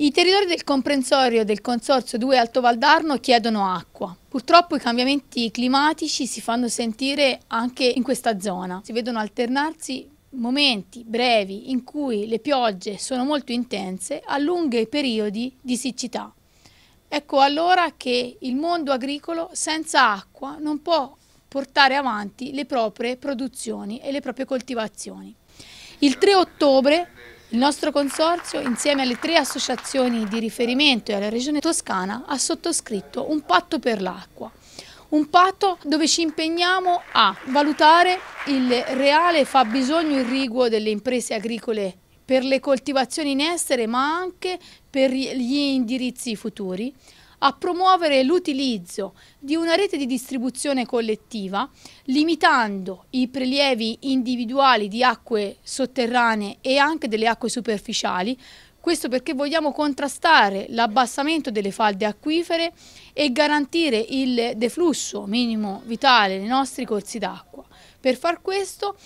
I territori del comprensorio del Consorzio 2 Alto Valdarno chiedono acqua. Purtroppo i cambiamenti climatici si fanno sentire anche in questa zona. Si vedono alternarsi momenti brevi in cui le piogge sono molto intense a lunghi periodi di siccità. Ecco allora che il mondo agricolo senza acqua non può portare avanti le proprie produzioni e le proprie coltivazioni. Il 3 ottobre il nostro consorzio, insieme alle tre associazioni di riferimento e alla Regione Toscana, ha sottoscritto un patto per l'acqua. Un patto dove ci impegniamo a valutare il reale fabbisogno irriguo delle imprese agricole per le coltivazioni in essere ma anche per gli indirizzi futuri, a promuovere l'utilizzo di una rete di distribuzione collettiva, limitando i prelievi individuali di acque sotterranee e anche delle acque superficiali, questo perché vogliamo contrastare l'abbassamento delle falde acquifere e garantire il deflusso minimo vitale nei nostri corsi d'acqua. Per far questo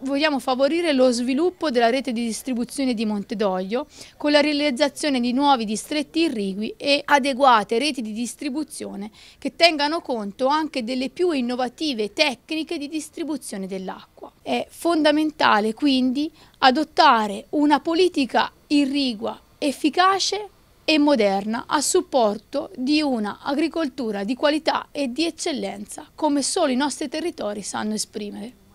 vogliamo favorire lo sviluppo della rete di distribuzione di Montedoglio con la realizzazione di nuovi distretti irrigui e adeguate reti di distribuzione che tengano conto anche delle più innovative tecniche di distribuzione dell'acqua. È fondamentale quindi adottare una politica irrigua efficace e moderna a supporto di una agricoltura di qualità e di eccellenza come solo i nostri territori sanno esprimere.